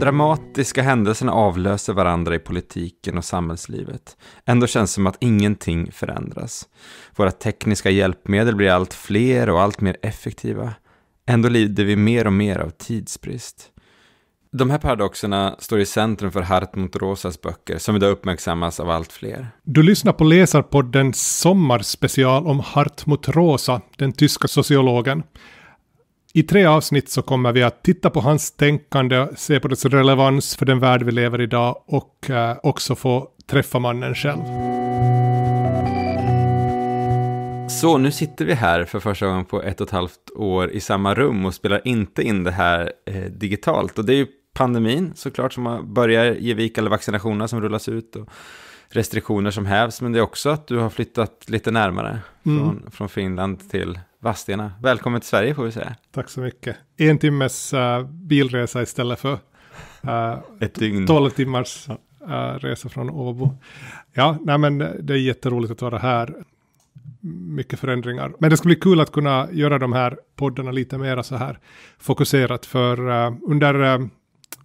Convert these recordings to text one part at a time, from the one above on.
dramatiska händelserna avlöser varandra i politiken och samhällslivet. Ändå känns det som att ingenting förändras. Våra tekniska hjälpmedel blir allt fler och allt mer effektiva. Ändå lider vi mer och mer av tidsbrist. De här paradoxerna står i centrum för Hartmut Rosas böcker, som idag uppmärksammas av allt fler. Du lyssnar på Läsarpodden Sommarspecial om Hartmut Rosa, den tyska sociologen. I tre avsnitt så kommer vi att titta på hans tänkande, se på dess relevans för den värld vi lever i idag och eh, också få träffa mannen själv. Så nu sitter vi här för första gången på ett och ett halvt år i samma rum och spelar inte in det här eh, digitalt. Och det är ju pandemin såklart som börjar ge vik, eller vaccinationerna som rullas ut och restriktioner som hävs. Men det är också att du har flyttat lite närmare mm. från, från Finland till Vadstena. Välkommen till Sverige får vi säga. Tack så mycket. En timmes uh, bilresa istället för uh, ett dygn. 12 timmars uh, resa från Åbo. Ja, nej men det är jätteroligt att vara här. Mycket förändringar. Men det ska bli kul att kunna göra de här poddarna lite mera så här fokuserat. För uh, under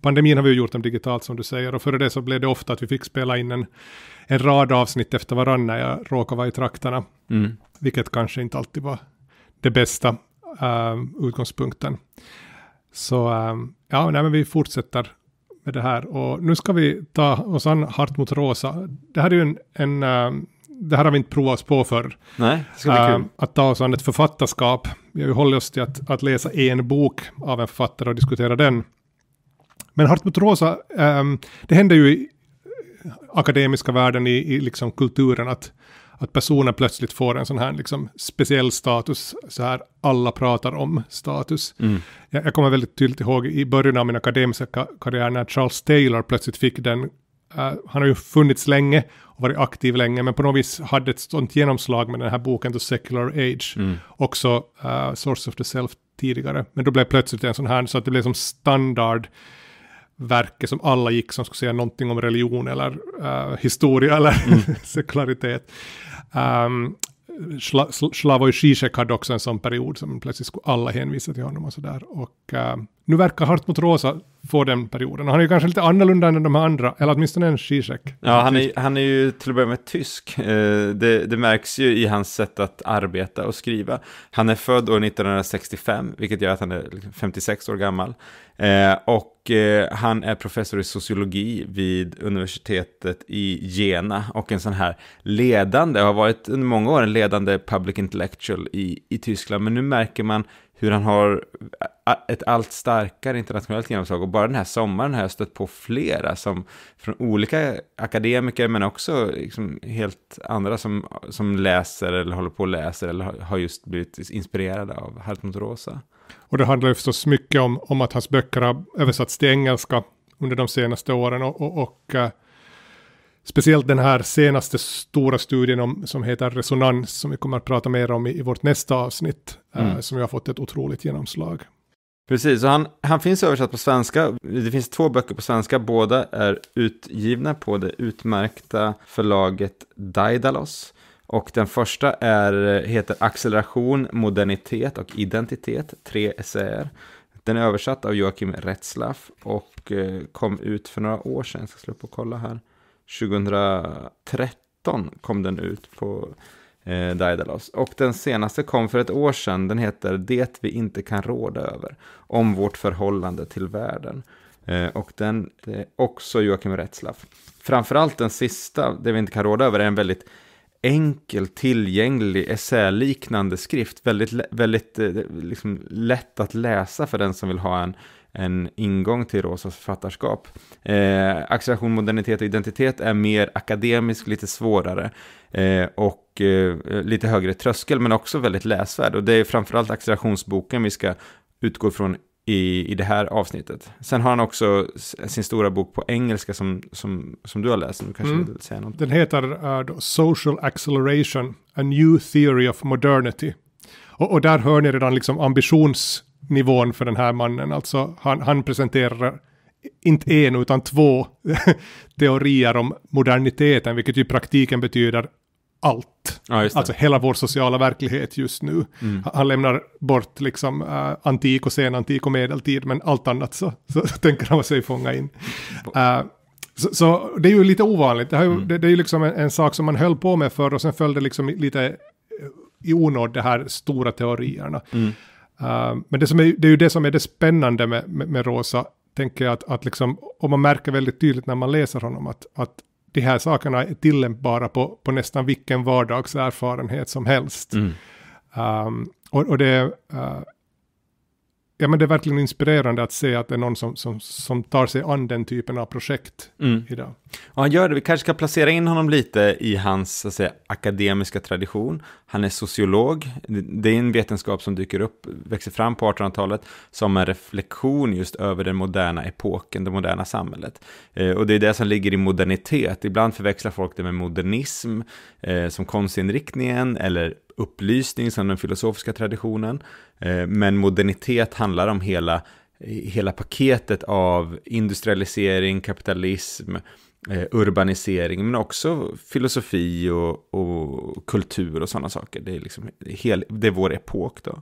pandemin har vi gjort dem digitalt som du säger. Och före det så blev det ofta att vi fick spela in en, en rad avsnitt efter varandra. När Jag råkade vara i trakterna. Mm. Vilket kanske inte alltid var det bästa uh, utgångspunkten. Så uh, ja, nej, men vi fortsätter med det här. Och nu ska vi ta oss an Hartmut Rosa. Det här är ju en, en uh, det här har vi inte provat oss på förr. Nej, det ska bli uh, kul. Att ta oss an ett författarskap. Vi har ju hållit oss till att, att läsa en bok av en författare och diskutera den. Men Hartmut Rosa, um, det händer ju i akademiska världen, i, i liksom kulturen, att att personer plötsligt får en sån här liksom, speciell status, så här alla pratar om status. Mm. Jag, jag, kommer väldigt tydligt ihåg i början av min akademiska karriär när Charles Taylor plötsligt fick den, uh, han har ju funnits länge och varit aktiv länge, men på något vis hade ett sånt genomslag med den här boken The Secular Age, mm. också uh, Source of the Self tidigare, men då blev plötsligt en sån här, så att det blev som standard verket som alla gick som skulle säga någonting om religion eller uh, historia eller mm. sekularitet. Um, ehm, Schla Slavoj Zizek hade också en sån period som plötsligt skulle alla hänvisa till honom och sådär. Och uh, nu verkar Hart mot Rosa få den perioden. Och Han är ju kanske lite annorlunda än de andra, eller åtminstone en Zizek. Ja, han är, han är ju till att börja med tysk. Eh, det, det, märks ju i hans sätt att arbeta och skriva. Han är född år 1965, vilket gör att han är 56 liksom år gammal. Eh, och och eh, han är professor i sociologi vid universitetet i Jena och en sån här ledande, har varit under många år en ledande public intellectual i, i Tyskland. Men nu märker man hur han har ett allt starkare internationellt genomslag. Och bara den här sommaren har jag stött på flera som från olika akademiker men också liksom helt andra som, som läser eller håller på och läser eller har just blivit inspirerade av Hartmut Rosa. Och det handlar ju förstås mycket om, om att hans böcker har översatts till engelska under de senaste åren. Och, och, och eh, speciellt den här senaste stora studien om, som heter Resonans, som vi kommer att prata mer om i, i vårt nästa avsnitt, eh, mm. eh, som har fått ett otroligt genomslag. Precis, och han, han finns översatt på svenska. Det finns två böcker på svenska, båda är utgivna på det utmärkta förlaget Daidalos. Och den första är, heter Acceleration, modernitet och identitet, tre essäer. Den är översatt av Joakim Retzlaff och eh, kom ut för några år sedan. Jag ska slå upp och kolla här. 2013 kom den ut på eh, Daidalos. Och den senaste kom för ett år sedan. Den heter Det vi inte kan råda över. Om vårt förhållande till världen. Eh, och den är eh, också Joakim Retzlaff. Framförallt den sista, Det vi inte kan råda över, är en väldigt enkel, tillgänglig, essäliknande skrift. Väldigt, väldigt eh, liksom, lätt att läsa för den som vill ha en, en ingång till Rosas författarskap. Eh, acceleration, modernitet och identitet är mer akademisk, lite svårare eh, och eh, lite högre tröskel men också väldigt läsvärd. Och det är framförallt accelerationsboken vi ska utgå från i, i det här avsnittet. Sen har han också sin stora bok på engelska som, som, som du har läst. Du kanske mm. vill säga något. Den heter uh, Social Acceleration, A New Theory of Modernity. Och, och, där hör ni redan liksom ambitionsnivån för den här mannen. Alltså han, han presenterar inte en utan två teorier om moderniteten, vilket i praktiken betyder allt. Ja, alltså hela vår sociala verklighet just nu. Mm. Han lämnar bort liksom uh, antik och senantik och medeltid, men allt annat så, så tänker han sig fånga in. Uh, så, så, det är ju lite ovanligt, det, ju, mm. det, det är ju liksom en, en, sak som man höll på med förr och sen följde liksom lite eh, i onåd de här stora teorierna. Mm. Uh, men det, som är, det är ju det som är det spännande med, med, med Rosa, tänker jag, att, att liksom, och man märker väldigt tydligt när man läser honom, att, att de här sakerna är tillämpbara på, på nästan vilken vardagserfarenhet som helst. Mm. Um, och, och, det, uh, ja, men det är verkligen inspirerande att se att det är någon som, som, som tar sig an den typen av projekt mm. idag. Och han gör det, vi kanske ska placera in honom lite i hans så att säga, akademiska tradition. Han är sociolog, det är en vetenskap som dyker upp, växer fram på 1800-talet, som en reflektion just över den moderna epoken, det moderna samhället. Eh, och det är det som ligger i modernitet, ibland förväxlar folk det med modernism, eh, som konstinriktningen, eller upplysning som den filosofiska traditionen. Eh, men modernitet handlar om hela, hela paketet av industrialisering, kapitalism, eh, urbanisering, men också filosofi och, och kultur och sådana saker. Det är, liksom hel, det är vår epok då.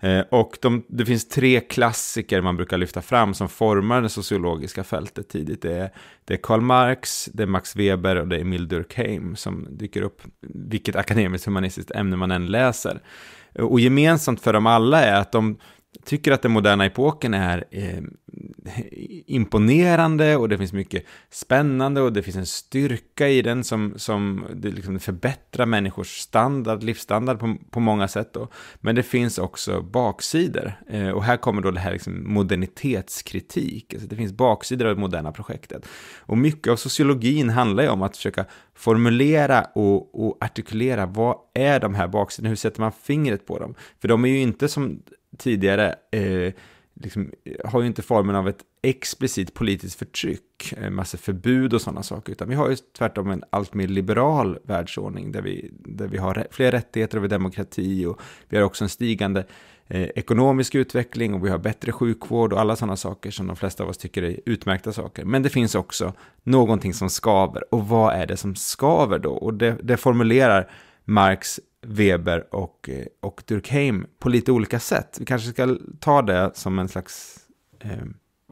Eh, och de, det finns tre klassiker man brukar lyfta fram som formar det sociologiska fältet tidigt. Det är, det är Karl Marx, det är Max Weber och det är Emil Durkheim som dyker upp, vilket akademiskt humanistiskt ämne man än läser. Eh, och gemensamt för dem alla är att de tycker att den moderna epoken är eh, imponerande och det finns mycket spännande och det finns en styrka i den som, som det liksom förbättrar människors standard, livsstandard på, på många sätt. Då. Men det finns också baksidor eh, och här kommer då det här liksom modernitetskritik. Alltså det finns baksidor av det moderna projektet. Och mycket av sociologin handlar ju om att försöka formulera och, och artikulera vad är de här baksidorna, hur sätter man fingret på dem? För de är ju inte som tidigare eh, liksom, har ju inte formen av ett explicit politiskt förtryck, en eh, massa förbud och sådana saker, utan vi har ju tvärtom en allt mer liberal världsordning där vi, där vi har fler rättigheter och över demokrati och vi har också en stigande eh, ekonomisk utveckling och vi har bättre sjukvård och alla sådana saker som de flesta av oss tycker är utmärkta saker. Men det finns också någonting som skaver och vad är det som skaver då? Och det, det formulerar Marx, Weber och, eh, och Durkheim på lite olika sätt. Vi kanske ska ta det som en slags eh,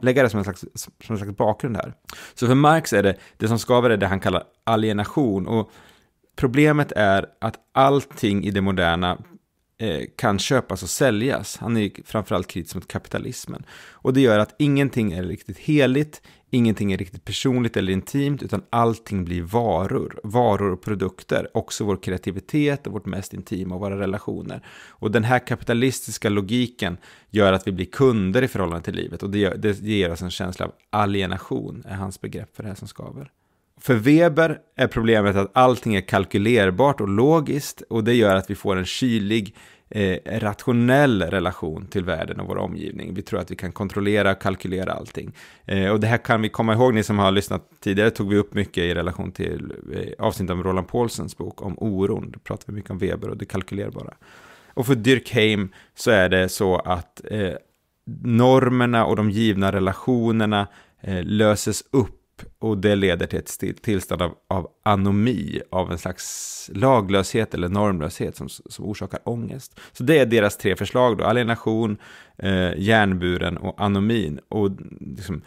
lägga det som en, slags, som en slags bakgrund här. Så för Marx är det, det som skaver är det han kallar alienation. Och problemet är att allting i det moderna Eh, kan köpas och säljas. Han är framförallt kritisk mot kapitalismen. Och det gör att ingenting är riktigt heligt, ingenting är riktigt personligt eller intimt, utan allting blir varor. Varor och produkter, också vår kreativitet och vårt mest intima och våra relationer. Och den här kapitalistiska logiken gör att vi blir kunder i förhållande till livet. Och det, gör, det ger oss en känsla av alienation, är hans begrepp för det här som skaver. För Weber är problemet att allting är kalkylerbart och logiskt och det gör att vi får en kylig, eh, rationell relation till världen och vår omgivning. Vi tror att vi kan kontrollera och kalkylera allting. Eh, och det här kan vi komma ihåg, ni som har lyssnat tidigare tog vi upp mycket i relation till eh, avsnittet om Roland Paulsens bok om oron. Då pratade vi mycket om Weber och det kalkylerbara. Och för Dyrkheim så är det så att eh, normerna och de givna relationerna eh, löses upp och det leder till ett tillstånd av, av anomi, av en slags laglöshet eller normlöshet som, som orsakar ångest. Så det är deras tre förslag då, alienation, eh, järnburen och anomin. Och liksom,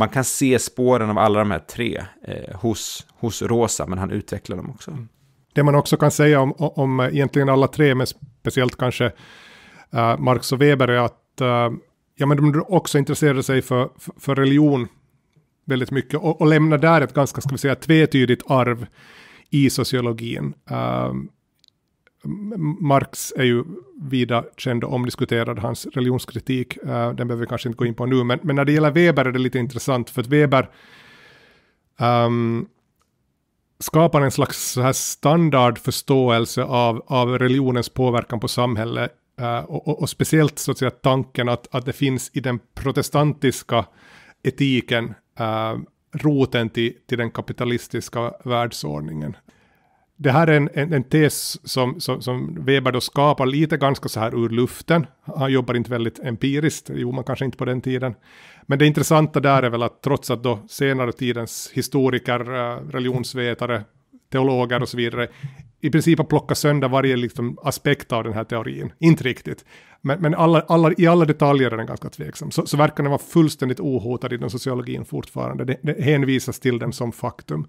man kan se spåren av alla de här tre eh, hos, hos Rosa, men han utvecklar dem också. Det man också kan säga om, om egentligen alla tre, men speciellt kanske eh, Marx och Weber, är att eh, ja, men de också intresserade sig för, för, för religion väldigt mycket och, och lämnar där ett ganska, ska vi säga, tvetydigt arv i sociologin. Uh, Marx är ju vida känd och omdiskuterad, hans religionskritik, uh, den behöver vi kanske inte gå in på nu, men, men, när det gäller Weber är det lite intressant, för att Weber um, skapar en slags standardförståelse av, av religionens påverkan på samhället, uh, eh, och, och, och, speciellt så att säga, tanken att, att det finns i den protestantiska etiken äh, roten till, till den kapitalistiska världsordningen. Det här är en, en, en tes som, som, som, Weber då skapar lite ganska så här ur luften. Han jobbar inte väldigt empiriskt, jo man kanske inte på den tiden. Men det intressanta där är väl att trots att då senare tidens historiker, eh, religionsvetare, teologer och så vidare i princip att plocka sönder varje liksom, aspekt av den här teorin. Inte riktigt. Men, men alla, alla, i alla detaljer är den ganska tveksam. Så, så verkar den vara fullständigt ohotad i den sociologin fortfarande. Det, det hänvisas till den som faktum.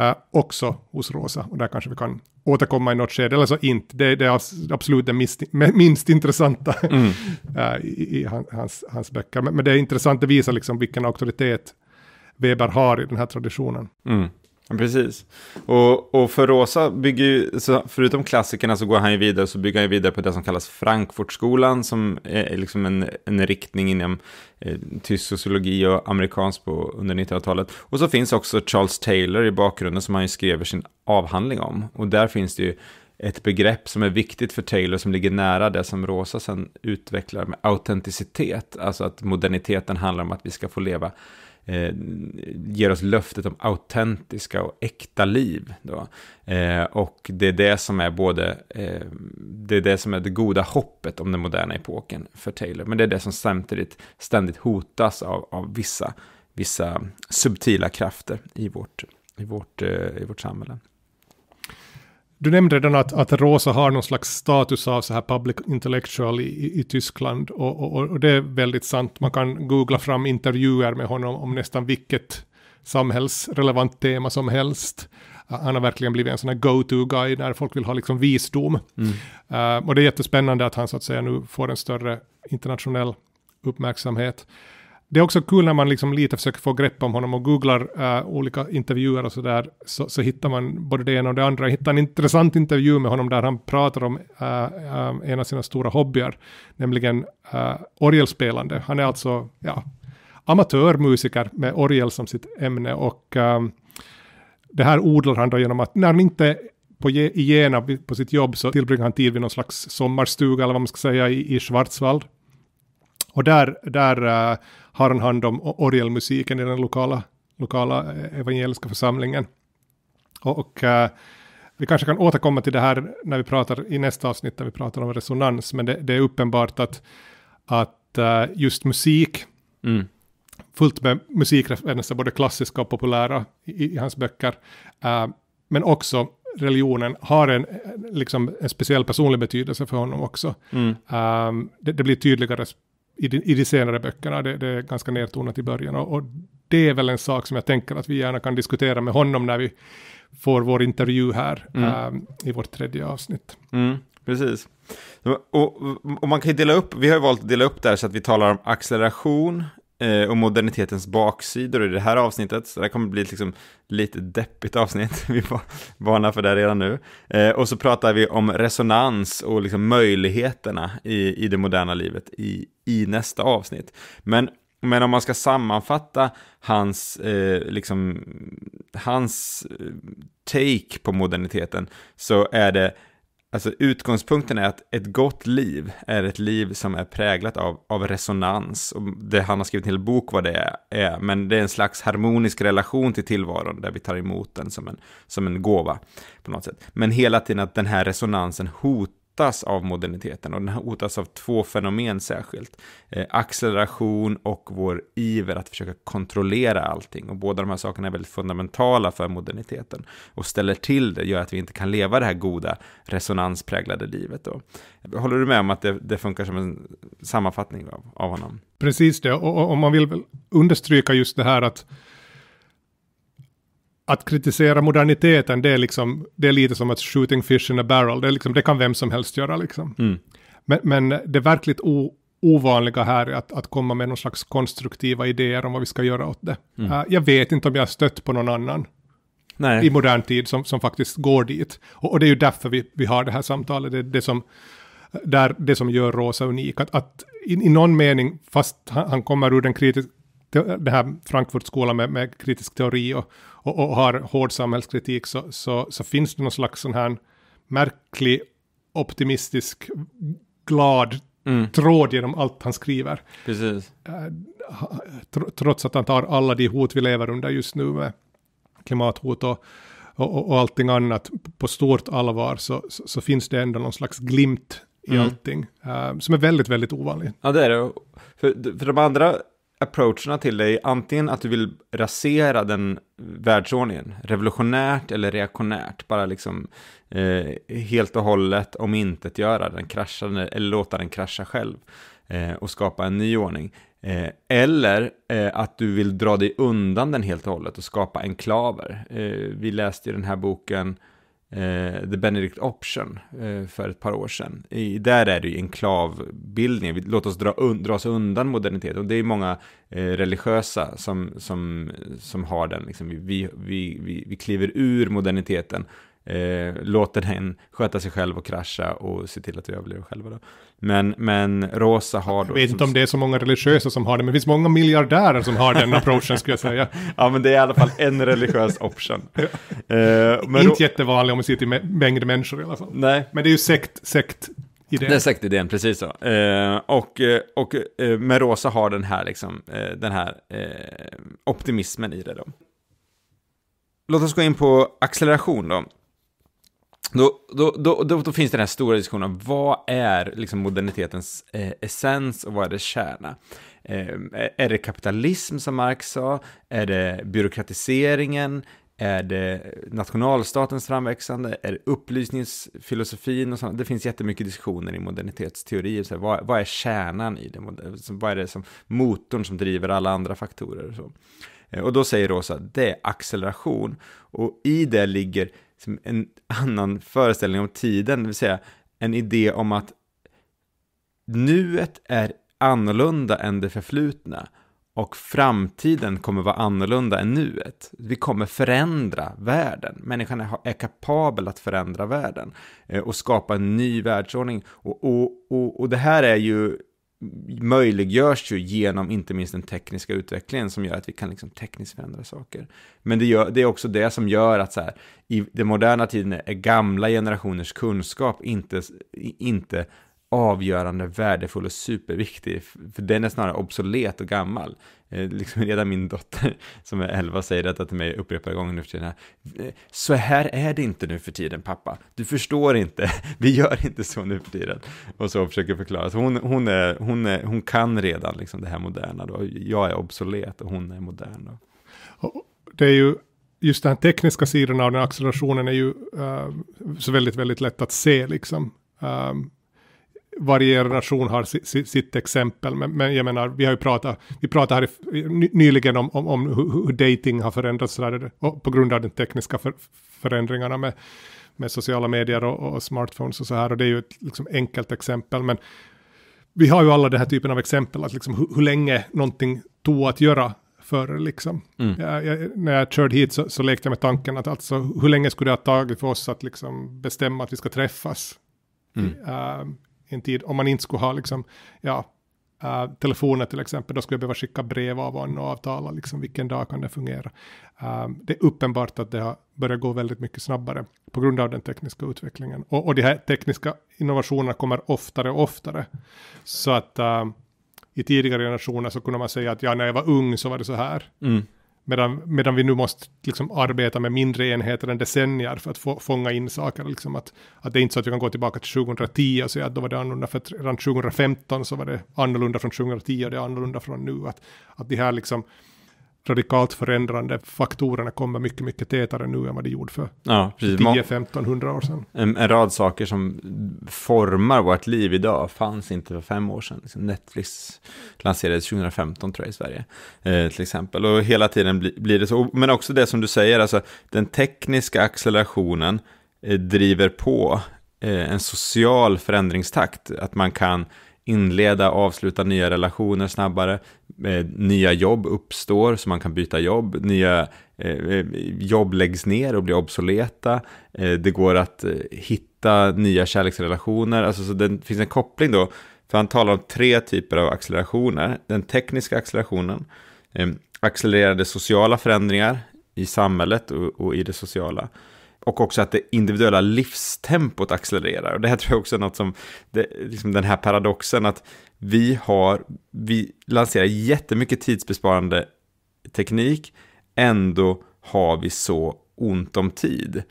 Uh, också hos Rosa. Och där kanske vi kan återkomma i något skede. Eller så inte. Det, det är absolut det minst, minst intressanta mm. uh, i, i hans, hans böcker. Men, men, det är intressant, det visar liksom vilken auktoritet Weber har i den här traditionen. Mm. Precis. Och, och, för Rosa bygger ju, förutom klassikerna så går han ju vidare, så bygger han ju vidare på det som kallas Frankfurtskolan, som är liksom en, en riktning inom eh, tysk sociologi och amerikansk på under 1900-talet. Och så finns också Charles Taylor i bakgrunden som han ju skrev sin avhandling om. Och där finns det ju ett begrepp som är viktigt för Taylor som ligger nära det som Rosa sen utvecklar med autenticitet, alltså att moderniteten handlar om att vi ska få leva eh, ger oss löftet om autentiska och äkta liv. Eh, och det är det som är både, eh, det är det som är det goda hoppet om den moderna epoken för Taylor. Men det är det som samtidigt ständigt hotas av, av vissa, vissa subtila krafter i vårt, i vårt, eh, i vårt samhälle. Du nämnde redan att, att Rosa har någon slags status av så här public intellectual i, i, i Tyskland och, och, och, det är väldigt sant. Man kan googla fram intervjuer med honom om nästan vilket samhällsrelevant tema som helst. Uh, han har verkligen blivit en sån här go-to-guy när folk vill ha liksom visdom. Mm. Uh, och det är jättespännande att han så att säga nu får en större internationell uppmärksamhet det är också kul när man liksom lite försöker få grepp om honom och googlar uh, olika intervjuer och sådär, så, så hittar man både det ena och det andra. Jag hittade en intressant intervju med honom där han pratar om uh, um, en av sina stora hobbyer, nämligen uh, orgelspelande. Han är alltså ja, amatörmusiker med orgel som sitt ämne och um, det här odlar han då genom att när han inte på Jena på sitt jobb så tillbringar han tid vid någon slags sommarstuga eller vad man ska säga i, i Schwarzwald. Och där, där uh, har han hand om orgelmusiken i den lokala, lokala eh, evangeliska församlingen. Och, och eh, vi kanske kan återkomma till det här när vi pratar i nästa avsnitt, när vi pratar om resonans, men det, det är uppenbart att, att eh, just musik, mm. fullt med musikreferenser, både klassiska och populära i, i hans böcker, men också religionen har en, liksom, en speciell personlig betydelse för honom också. Mm. Um, det, det, blir tydligare i de, i de senare böckerna. Det, det, är ganska nedtonat i början. Och, och, det är väl en sak som jag tänker att vi gärna kan diskutera med honom när vi får vår intervju här mm. äh, i vårt tredje avsnitt. Mm, precis. Och, och, man kan dela upp, vi har ju valt att dela upp det här så att vi talar om acceleration, Eh, och modernitetens baksidor i det här avsnittet. Så det här kommer bli liksom lite deppigt avsnitt. Vi får varna för det redan nu. Eh, och så pratar vi om resonans och liksom möjligheterna i, i det moderna livet i, i nästa avsnitt. Men, men om man ska sammanfatta hans, eh, liksom, hans eh, take på moderniteten så är det Alltså utgångspunkten är att ett gott liv är ett liv som är präglat av, av resonans. Och det han har skrivit en hel bok vad det är, men det är en slags harmonisk relation till tillvaron där vi tar emot den som en, som en gåva på något sätt. Men hela tiden att den här resonansen hotar otas av moderniteten och den otas av två fenomen särskilt. Eh, acceleration och vår iver att försöka kontrollera allting. Och båda de här sakerna är väldigt fundamentala för moderniteten och ställer till det, gör att vi inte kan leva det här goda resonanspräglade livet. Då. Håller du med om att det, det funkar som en sammanfattning av, av honom? Precis det, och, om man vill understryka just det här att att kritisera moderniteten, det är, liksom, det är lite som att shooting fish in a barrel, det, är liksom, det kan vem som helst göra. Liksom. Mm. Men, men, det verkligt o, ovanliga här är att, att komma med någon slags konstruktiva idéer om vad vi ska göra åt det. Mm. Uh, jag vet inte om jag har stött på någon annan Nej. i modern tid som, som faktiskt går dit. Och, och, det är ju därför vi, vi har det här samtalet, det, det, som, där, det som gör Rosa unik. Att, att i, i, någon mening, fast han, han kommer ur den kritiska det här Frankfurtskolan med, med kritisk teori och, och, och, har hård samhällskritik så, så, så finns det någon slags sån här märklig, optimistisk, glad mm. tråd genom allt han skriver. Precis. Eh, trots att han tar alla de hot vi lever under just nu med klimathot och, och, och allting annat på stort allvar så, så, så finns det ändå någon slags glimt i mm. allting. Uh, som är väldigt, väldigt ovanlig. Ja, det är det. För, för de andra approacherna till dig antingen att du vill rasera den världsordningen, revolutionärt eller reaktionärt, bara liksom eh, helt och hållet om inte göra den, krascha, eller låta den krascha själv eh, och skapa en ny ordning. Eh, eller eh, att du vill dra dig undan den helt och hållet och skapa enklaver. Eh, vi läste ju den här boken Eh, The Benedict Option eh, för ett par år sedan. där är det ju enklavbildning. låt oss dra, un, dra oss undan modernitet. Och det är många eh, religiösa som, som, som har den, liksom, vi, vi, vi, vi kliver ur moderniteten eh, låter den sköta sig själv och krascha och se till att vi överlever själva. Då. Men, men Rosa har då... Jag vet inte om det är så många religiösa som har det, men det finns många miljardärer som har den approachen skulle jag säga. ja, men det är i alla fall en religiös option. eh, inte då... jättevanlig om man ser till mängd människor i alla fall. Nej. Men det är ju sekt, sekt Idén. Det är säkert idén, precis så. Eh, och eh, och eh, med Rosa har den här, liksom, eh, den här eh, optimismen i det. Då. Låt oss gå in på acceleration då. Då, då, då, då, finns den här stora diskussionen, vad är liksom modernitetens eh, essens och vad är dess kärna? Eh, är det kapitalism som Marx sa? Är det byråkratiseringen? Är det nationalstatens framväxande? Är det upplysningsfilosofin? Och sånt? Det finns jättemycket diskussioner i modernitetsteorier. Så här, vad, vad, är kärnan i det? Vad är det som motorn som driver alla andra faktorer? Och, så? Eh, och då säger Rosa, det är acceleration. Och i det ligger en annan föreställning om tiden, det vill säga en idé om att nuet är annorlunda än det förflutna och framtiden kommer vara annorlunda än nuet. Vi kommer förändra världen. Människan är kapabel att förändra världen eh, och skapa en ny världsordning. Och, och, och, och det här är ju möjliggörs ju genom inte minst den tekniska utvecklingen som gör att vi kan liksom tekniskt förändra saker. Men det, gör, det är också det som gör att så här, i den moderna tiden är gamla generationers kunskap inte, inte avgörande, värdefull och superviktig. För den är snarare obsolet och gammal. Eh, liksom redan min dotter som är 11 säger detta till mig upprepade gånger nu för tiden. Här. Eh, så här är det inte nu för tiden pappa. Du förstår inte. Vi gör inte så nu för tiden. Och så försöker förklara. Så hon, hon, är, hon, är, hon kan redan liksom det här moderna. Då. Jag är obsolet och hon är modern. Då. Det är ju just den tekniska sidan av den accelerationen är ju uh, så väldigt, väldigt lätt att se liksom. Um varje generation har si, si, sitt exempel, men, men, jag menar, vi har ju pratat, vi pratade här i, nyligen om, om, om hur, hur dating har förändrats där, på grund av de tekniska för, förändringarna med, med sociala medier och, och, smartphones och så här, och det är ju ett liksom, enkelt exempel, men vi har ju alla den här typen av exempel, att liksom, hur, hur länge någonting tog att göra för Liksom. Mm. Jag, jag, när jag körde hit så, så lekte jag med tanken att alltså, hur länge skulle det ha tagit för oss att liksom, bestämma att vi ska träffas? Mm. Ehm, en tid, om man inte skulle ha liksom, ja, Uh, telefoner till exempel, då skulle jag behöva skicka brev av honom och avtala liksom, vilken dag kan det fungera. Uh, det är uppenbart att det har börjat gå väldigt mycket snabbare på grund av den tekniska utvecklingen. Och, och de här tekniska innovationerna kommer oftare och oftare. Så att uh, i tidigare generationer så kunde man säga att ja, när jag var ung så var det så här. Mm. Medan, medan vi nu måste liksom arbeta med mindre enheter än decennier för att få, fånga in saker. Liksom att, att det är inte så att vi kan gå tillbaka till 2010 och säga att då var det annorlunda, för att redan 2015 så var det annorlunda från 2010 och det är annorlunda från nu. Att, att de här liksom radikalt förändrande faktorerna kommer mycket, mycket tätare nu än vad det gjorde för ja, 10-1500 år sedan. En, en, rad saker som formar vårt liv idag fanns inte för fem år sedan. Liksom Netflix lanserades 2015 tror jag i Sverige, eh, till exempel. Och hela tiden bli, blir det så. Men också det som du säger, alltså den tekniska accelerationen eh, driver på eh, en social förändringstakt. Att man kan inleda avsluta nya relationer snabbare. Eh, nya jobb uppstår så man kan byta jobb. Nya eh, eh, jobb läggs ner och blir obsoleta. det går att hitta nya kärleksrelationer. Alltså, så det finns en koppling då. För han talar om tre typer av accelerationer. Den tekniska accelerationen, accelererade sociala förändringar i samhället och i det sociala och också att det individuella livstempot accelererar. Och det här tror jag också är något som, det, liksom den här paradoxen att vi har, vi lanserar jättemycket tidsbesparande teknik, ändå har vi så ont om tid.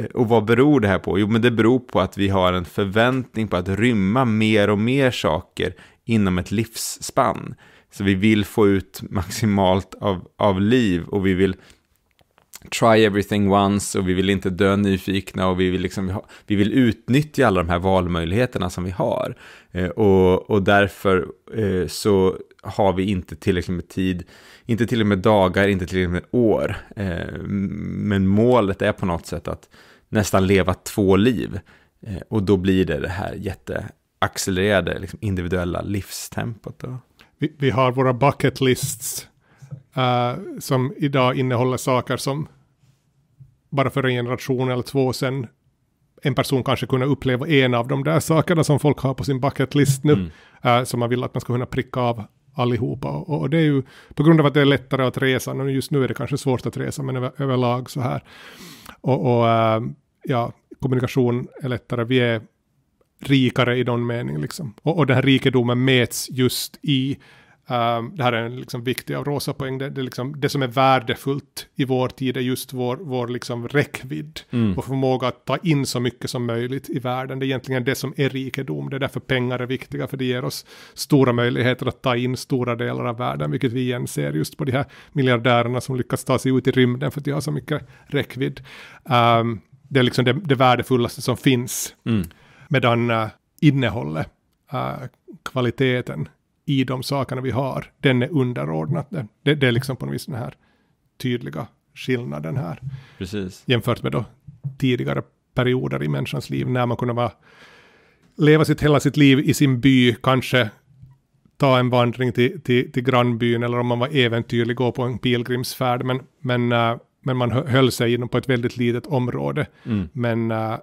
Eh, och vad beror det här på? Jo, men det beror på att vi har en förväntning på att rymma mer och mer saker inom ett livsspann. Så vi vill få ut maximalt av, av liv och vi vill try everything once och vi vill inte dö nyfikna och vi vill, liksom, vi vill utnyttja alla de här valmöjligheterna som vi har. Eh, och, och därför eh, så har vi inte tillräckligt med tid, inte tillräckligt med dagar, inte tillräckligt med år. Eh, men målet är på något sätt att nästan leva två liv. och då blir det det här jätteaccelererade liksom individuella livstempot. Då. Vi, vi har våra bucket lists uh, som idag innehåller saker som bara för en generation eller två sedan en person kanske kunde uppleva en av de där sakerna som folk har på sin bucket list nu, mm. uh, som man vill att man ska kunna pricka av allihopa. Och, och, det är ju på grund av att det är lättare att resa, och just nu är det kanske svårt att resa, men över, överlag så här. Och, och uh, ja, kommunikation är lättare, vi är rikare i någon mening liksom. Och, och den här rikedomen mäts just i Ehm, det här är en liksom viktig av rosa poäng, det, det, liksom, det som är värdefullt i vår tid är just vår, vår liksom räckvidd mm. och förmåga att ta in så mycket som möjligt i världen. Det är egentligen det som är rikedom, det är därför pengar är viktiga, för det ger oss stora möjligheter att ta in stora delar av världen, vilket vi igen ser just på de här miljardärerna som lyckas ta sig ut i rymden för att de har så mycket räckvidd. Um, det är liksom det, det, värdefullaste som finns, mm. medan uh, innehållet, uh, kvaliteten, i de sakerna vi har, den är underordnad Det, det, är liksom på något vis den här tydliga skillnaden här. Precis. Jämfört med då tidigare perioder i människans liv när man kunde vara, leva sitt, hela sitt liv i sin by, kanske ta en vandring till, till, till grannbyn eller om man var äventyrlig, gå på en pilgrimsfärd. Men, men, eh, men man höll sig inom på ett väldigt litet område. Mm. Men uh,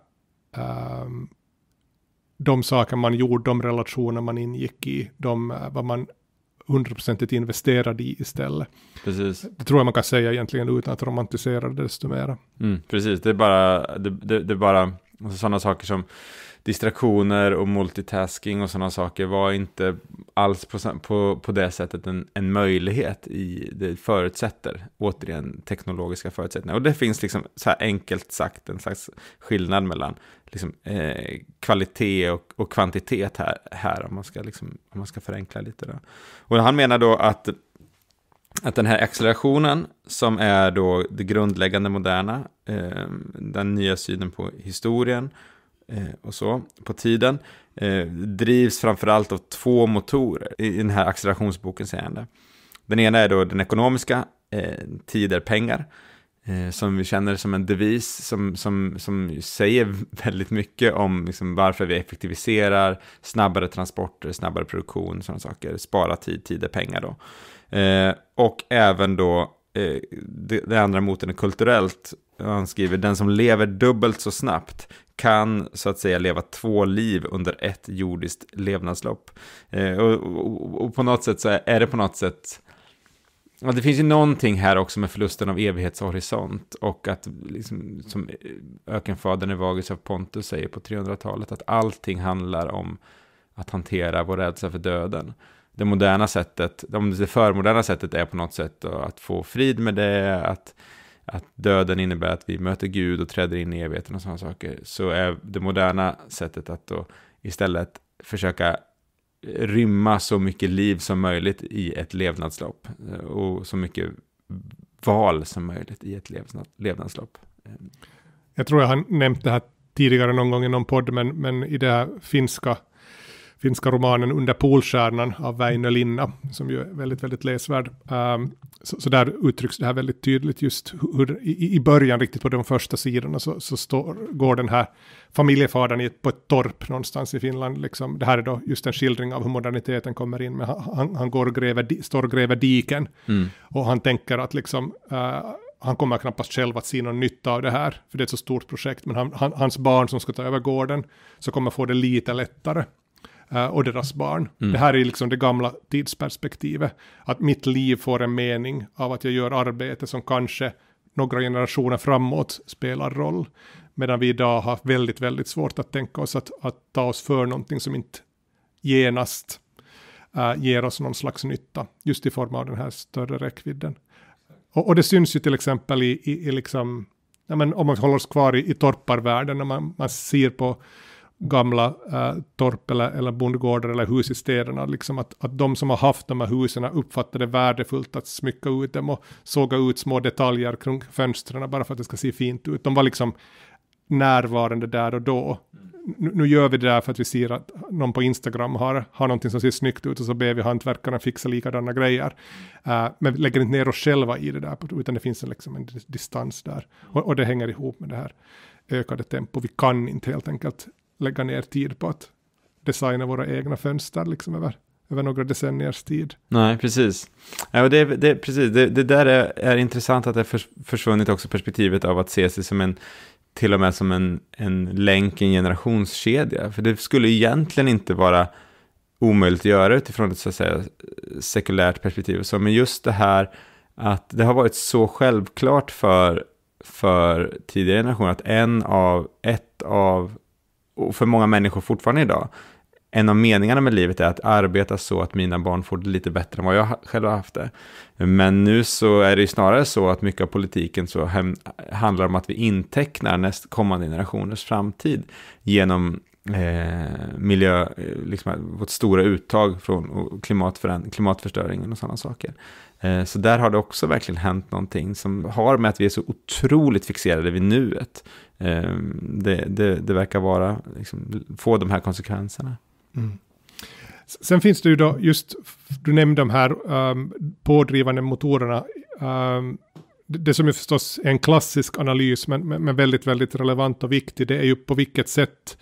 de saker man gjorde, de relationer man ingick i, de, eh, vad man hundraprocentigt investerade i istället. Precis. Det tror jag man kan säga egentligen utan att romantisera det desto mera. Mm, precis, det är bara, det, det, det är bara sådana saker som distraktioner och multitasking och sådana saker var inte alls på, på, på det sättet en, en möjlighet i det förutsätter, återigen, teknologiska förutsättningar. Och det finns liksom så här enkelt sagt en slags skillnad mellan liksom, eh, kvalitet och, och kvantitet här, här om, man ska liksom, om man ska förenkla lite. Då. Och han menar då att att den här accelerationen som är då det grundläggande moderna, eh, den nya synen på historien Eh, och så på tiden eh, drivs framförallt av två motorer i, den här accelerationsboken säger han det. Den ena är då den ekonomiska, eh, tid är pengar, eh, som vi känner som en devis som, som, som säger väldigt mycket om liksom, varför vi effektiviserar, snabbare transporter, snabbare produktion, sådana saker, spara tid, tid är pengar då. Eh, och även då eh, det, det andra motorn är kulturellt han skriver den som lever dubbelt så snabbt kan så att säga leva två liv under ett jordiskt levnadslopp. Eh, och, och, och, på något sätt så är det på något sätt Ja, det finns ju någonting här också med förlusten av evighetshorisont och att, liksom, som ökenfadern i Evagius av Pontus säger på 300-talet, att allting handlar om att hantera vår rädsla för döden. Det moderna sättet, det förmoderna sättet är på något sätt att få frid med det, att att döden innebär att vi möter Gud och träder in i evigheten och sådana saker, så är det moderna sättet att då istället försöka rymma så mycket liv som möjligt i ett levnadslopp eh, och så mycket val som möjligt i ett levnadslopp. Jag tror jag har nämnt det här tidigare någon gång i någon podd, men, men i det här finska finska romanen Under polstjärnan av Väinö Linna, som ju är väldigt, väldigt läsvärd. Um, så, så, där uttrycks det här väldigt tydligt just hur, i, i början, riktigt på de första sidorna, så, så står, går den här familjefadern ett, på ett torp någonstans i Finland. Liksom. Det här är då just en skildring av hur moderniteten kommer in, men han, han går och gräver, står och gräver diken. Mm. Och han tänker att liksom, uh, han kommer knappast själv att se någon nytta av det här, för det är ett så stort projekt, men han, han, hans barn som ska ta över gården, så kommer få det lite lättare. Eh, och deras barn. Mm. Det här är liksom det gamla tidsperspektivet. Att mitt liv får en mening av att jag gör arbete som kanske några generationer framåt spelar roll. Medan vi idag har väldigt, väldigt svårt att tänka oss att, att ta oss för någonting som inte genast äh, ger oss någon slags nytta, just i form av den här större räckvidden. Och, och det syns ju till exempel i, i, i liksom, ja, men om man håller oss kvar i, i torparvärlden, när man, man ser på gamla äh, torp eller, eller bondgårdar eller hus i städerna. Liksom att, att de som har haft de här husen uppfattar det värdefullt att smycka ut dem och såga ut små detaljer kring fönstren bara för att det ska se fint ut. De var liksom närvarande där och då. Nu, nu gör vi det där för att vi ser att någon på Instagram har, har någonting som ser snyggt ut och så ber vi hantverkarna fixa likadana grejer. Äh, men vi lägger inte ner oss själva i det där, utan det finns en, liksom en distans där. Och, och det hänger ihop med det här ökade tempo. Vi kan inte helt enkelt lägga ner tid på att designa våra egna fönster liksom över, över några decenniers tid. Nej, precis. Ja, det, det, precis. Det, det där är, är intressant att det har försvunnit också perspektivet av att se sig som en till och med som en, en länk i en generationskedja. För det skulle egentligen inte vara omöjligt att göra utifrån ett så att säga sekulärt perspektiv. Så, men just det här att det har varit så självklart för, för tidigare generationer att en av, ett av och för många människor fortfarande idag, en av meningarna med livet är att arbeta så att mina barn får det lite bättre än vad jag själv har haft det. Men nu så är det ju snarare så att mycket av politiken så handlar om att vi intecknar näst kommande generationers framtid genom eh, miljö, eh, liksom vårt stora uttag från klimatföränd- klimatförstöringen och sådana saker. Eh, så där har det också verkligen hänt någonting som har med att vi är så otroligt fixerade vid nuet. Ehm, det, det, det verkar vara, liksom, få de här konsekvenserna. Mm. Sen finns det ju då, just du nämnde de här um, pådrivande motorerna. Um, det som är förstås en klassisk analys, men, men, men, väldigt, väldigt relevant och viktig, det är ju på vilket sätt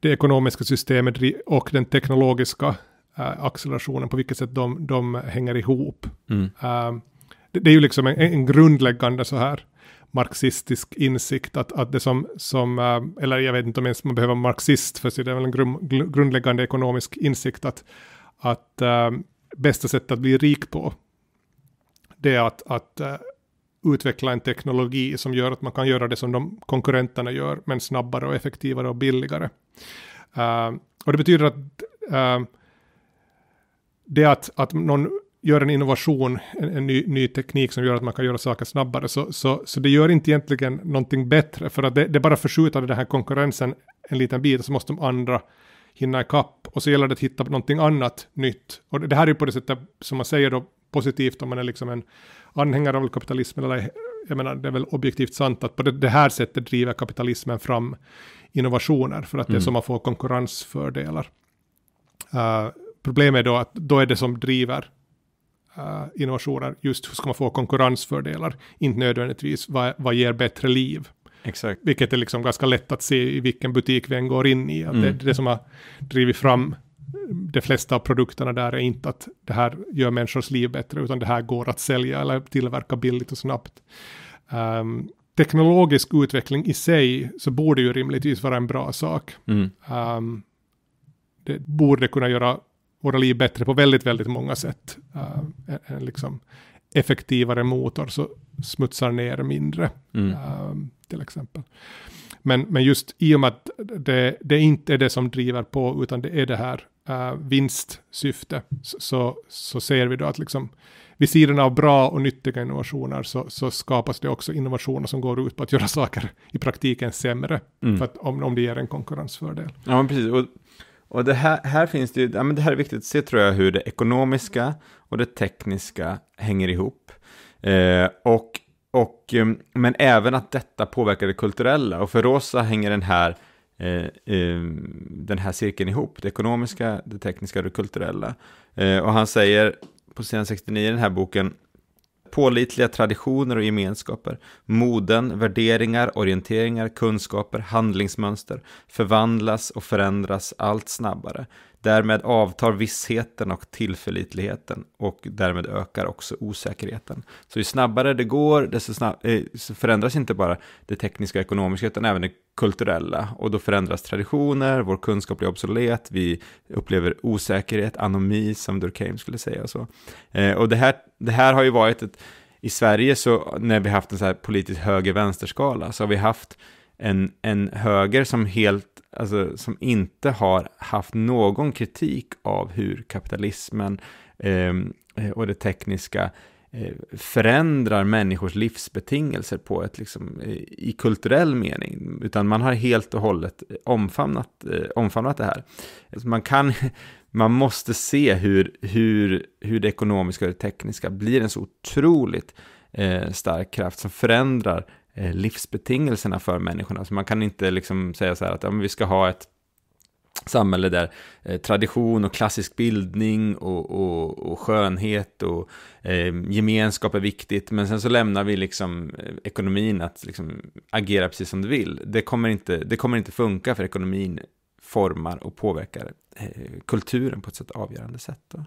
det ekonomiska systemet och den teknologiska uh, accelerationen, på vilket sätt de, de hänger ihop. Mm. Uh, det, det, är ju liksom en, en, grundläggande så här marxistisk insikt att, att det som, som eh, eller jag vet inte om ens man behöver marxist för sig, det är väl en grund, grundläggande ekonomisk insikt att, att bästa sättet att bli rik på det är att, att utveckla en teknologi som gör att man kan göra det som de konkurrenterna gör, men snabbare och effektivare och billigare. Uh, och det betyder att uh, det att, att någon gör en innovation, en, en ny, ny, teknik som gör att man kan göra saker snabbare, så, så, så det gör inte egentligen någonting bättre, för att det, det bara förskjuter den här konkurrensen en liten bit, och så måste de andra hinna ikapp, och så gäller det att hitta någonting annat nytt. Och det här är ju på det sättet, som man säger då, positivt om man är liksom en anhängare av kapitalismen, eller jag menar, det är väl objektivt sant att på det, det här sättet driver kapitalismen fram innovationer, för att det är mm. så man får konkurrensfördelar. Uh, Problemet är då att då är det som driver uh, innovationer just hur ska man få konkurrensfördelar, inte nödvändigtvis vad, vad ger bättre liv. Exakt. Vilket är liksom ganska lätt att se i vilken butik vi än går in i. Att mm. det, det som har drivit fram de flesta av produkterna där är inte att det här gör människors liv bättre, utan det här går att sälja eller tillverka billigt och snabbt. Um, teknologisk utveckling i sig så borde ju rimligtvis vara en bra sak. Mm. Um, det borde kunna göra våra liv bättre på väldigt, väldigt många sätt. Uh, en, liksom effektivare motor så smutsar ner mindre, mm. uh, till exempel. Men, men just i och med att det, det inte är det som driver på, utan det är det här uh, vinstsyfte, så, så ser vi då att liksom, vid sidan av bra och nyttiga innovationer så, så skapas det också innovationer som går ut på att göra saker i praktiken sämre, mm. för att, om, om det ger en konkurrensfördel. Ja, men precis. Och och det här, här finns det ju, ja, men det här är viktigt att se tror jag hur det ekonomiska och det tekniska hänger ihop. Eh, och, och, mm, men även att detta påverkar det kulturella. Och för Rosa hänger den här, eh, eh, den här cirkeln ihop. Det ekonomiska, det tekniska och det kulturella. Eh, och han säger på sidan 69 i den här boken pålitliga traditioner och gemenskaper, moden, värderingar, orienteringar, kunskaper, handlingsmönster förvandlas och förändras allt snabbare. Därmed avtar vissheten och tillförlitligheten och därmed ökar också osäkerheten. Så ju snabbare det går, desto snabbare eh, förändras inte bara det tekniska och ekonomiska utan även det kulturella och då förändras traditioner, vår kunskap blir obsolet, vi upplever osäkerhet, anomi som Durkheim skulle säga och så. Eh, och det här, det här har ju varit ett, i Sverige så när vi haft en så här politisk höger-vänsterskala så har vi haft en, en höger som helt Alltså, som inte har haft någon kritik av hur kapitalismen eh, och det tekniska Eh, förändrar människors livsbetingelser på ett, liksom, eh, i kulturell mening, utan man har helt och hållet eh, omfamnat, omfamnat det här. Man, kan, man måste se hur, hur, hur det ekonomiska och det tekniska blir en så otroligt stark kraft som förändrar livsbetingelserna för människorna. Så man kan inte liksom säga så här att ja, vi ska ha ett samhälle där eh, tradition och klassisk bildning och, och, och skönhet och eh, gemenskap är viktigt. Men sen så lämnar vi liksom eh, ekonomin att liksom agera precis som du vill. Det kommer, inte, det kommer inte funka för ekonomin formar och påverkar eh, kulturen på ett sätt avgörande sätt. Då.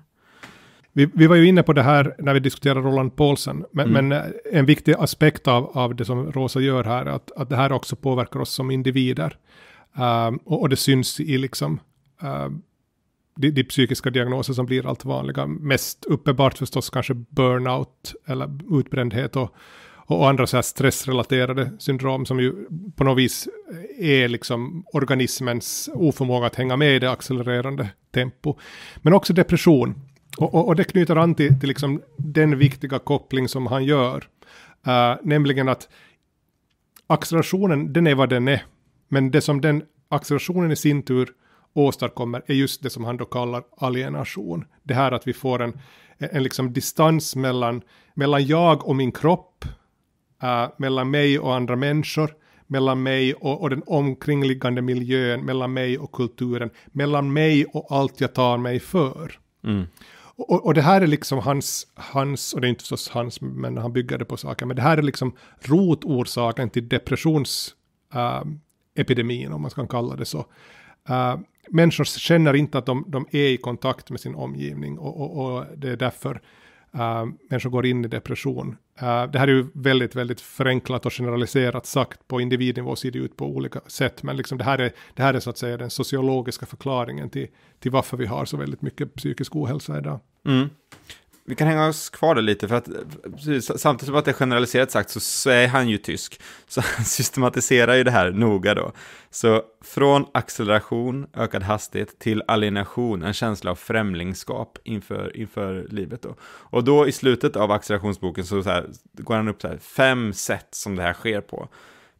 Vi, vi, var ju inne på det här när vi diskuterade Roland Paulsen, men, mm. men eh, en viktig aspekt av, av det som Rosa gör här är att, att det här också påverkar oss som individer. Uh, och, och, det syns i liksom uh, de, de, psykiska diagnoser som blir allt vanliga. Mest uppenbart förstås kanske burnout eller utbrändhet och, och andra så här stressrelaterade syndrom som ju på något vis är liksom organismens oförmåga att hänga med i det accelererande tempo. Men också depression. Och, och, och det knyter an till, till liksom den viktiga koppling som han gör. Uh, nämligen att accelerationen, den är vad den är. Men det som den accelerationen i sin tur åstadkommer är just det som han då kallar alienation. Det här att vi får en, en liksom distans mellan, mellan jag och min kropp, äh, mellan mig och andra människor, mellan mig och, och, den omkringliggande miljön, mellan mig och kulturen, mellan mig och allt jag tar mig för. Mm. Och, och, det här är liksom hans, hans, och det är inte förstås hans, men han bygger det på saker, men det här är liksom rotorsaken till depressions, äh, epidemin, om man kan kalla det så. Uh, människor känner inte att de, de, är i kontakt med sin omgivning och, och, och det är därför uh, människor går in i depression. Uh, det här är ju väldigt, väldigt förenklat och generaliserat sagt. På individnivå ser det ut på olika sätt, men liksom det, här är, det här är så att säga den sociologiska förklaringen till, till varför vi har så väldigt mycket psykisk ohälsa idag. Mm vi kan hänga oss kvar där lite, för att samtidigt som att det är generaliserat sagt så, så är han ju tysk. Så han systematiserar ju det här noga då. Så från acceleration, ökad hastighet, till alienation, en känsla av främlingskap inför, inför livet då. Och då i slutet av accelerationsboken så, så här, går han upp så här, fem sätt som det här sker på.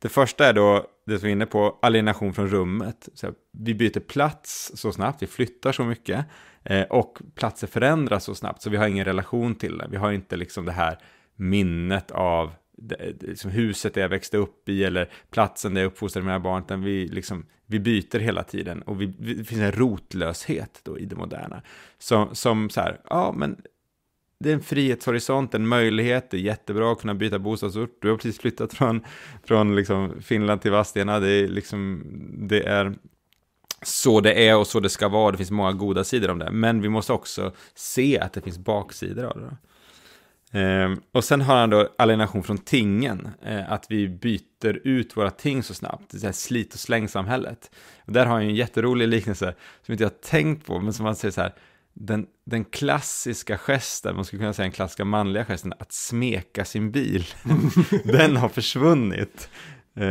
Det första är då det som vi är inne på, alienation från rummet. Här, vi byter plats så snabbt, vi flyttar så mycket eh, och platser förändras så snabbt så vi har ingen relation till det. Vi har inte liksom det här minnet av det, huset där jag växte upp i eller platsen där jag uppfostrade mina barn, utan vi, liksom, vi byter hela tiden och vi, vi, det finns en rotlöshet då i det moderna. Som, som så här, ja men det är en frihetshorisont, en möjlighet, det är jättebra att kunna byta bostadsort. Du har precis flyttat från, från liksom Finland till Vadstena, det är, liksom, det är så det är och så det ska vara, det finns många goda sidor om det. Men vi måste också se att det finns baksidor av det. Ehm, och sen har han då alienation från tingen, eh, att vi byter ut våra ting så snabbt, det här slit och slängsamhället. där har han ju en jätterolig liknelse som inte jag tänkt på, men som han säger så här, den, den klassiska gesten, man skulle kunna säga den klassiska manliga gesten, att smeka sin bil, den har försvunnit. Eh,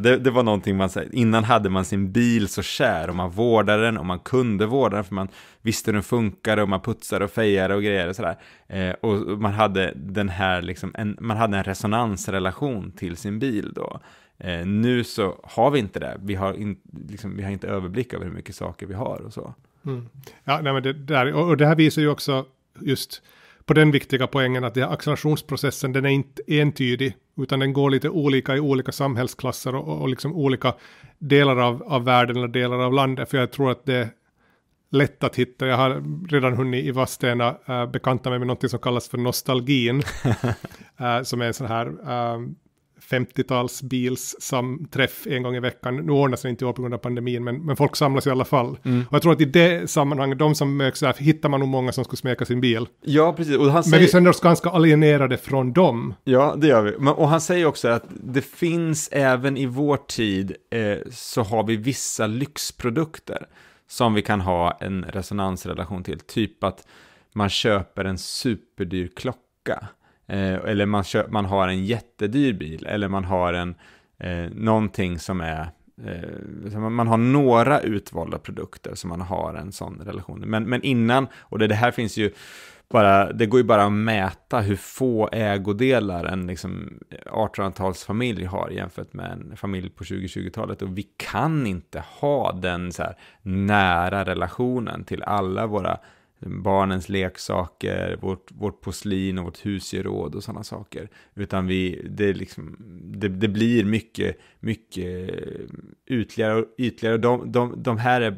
det, det, var någonting man innan hade man sin bil så kär och man vårdade den och man kunde vårda den för man visste hur den funkade och man putsade och fejade och grejade och sådär. Eh, och man hade den här liksom, en, man hade en resonansrelation till sin bil då. Eh, nu så har vi inte det, vi har, in, liksom, vi har inte överblick över hur mycket saker vi har och så. Mm. Ja, nej, men det, där, och, och det här visar ju också just på den viktiga poängen att den här accelerationsprocessen den är inte entydig utan den går lite olika i olika samhällsklasser och, och liksom olika delar av, av världen eller delar av landet. För jag tror att det är lätt att hitta. Jag har redan hunnit i Vadstena äh, bekanta mig med något som kallas för nostalgin. äh, som är en sån här äh, 50 talsbils samträff en gång i veckan. Nu ordnas det inte i år på grund av pandemin, men, men folk samlas i alla fall. Mm. Och jag tror att i det sammanhanget, de som möts där, hittar man nog många som skulle smeka sin bil. Ja, precis. Säger... Men vi känner oss ganska alienerade från dem. Ja, det gör vi. Men, och han säger också att det finns även i vår tid eh, så har vi vissa lyxprodukter som vi kan ha en resonansrelation till. Typ att man köper en superdyr klocka eh, eller man, köp, man har en jättedyr bil, eller man har en, eh, någonting som är eh, man har några utvalda produkter som man har en sån relation. Men, men innan, och det, det här finns ju bara, det går ju bara att mäta hur få ägodelar en liksom 1800-talsfamilj har jämfört med en familj på 2020-talet. Och vi kan inte ha den så nära relationen till alla våra barnens leksaker, vårt, vårt porslin och vårt husgeråd och sådana saker. Utan vi, det, liksom, det, det, blir mycket, mycket ytligare och ytligare. De, de, de här är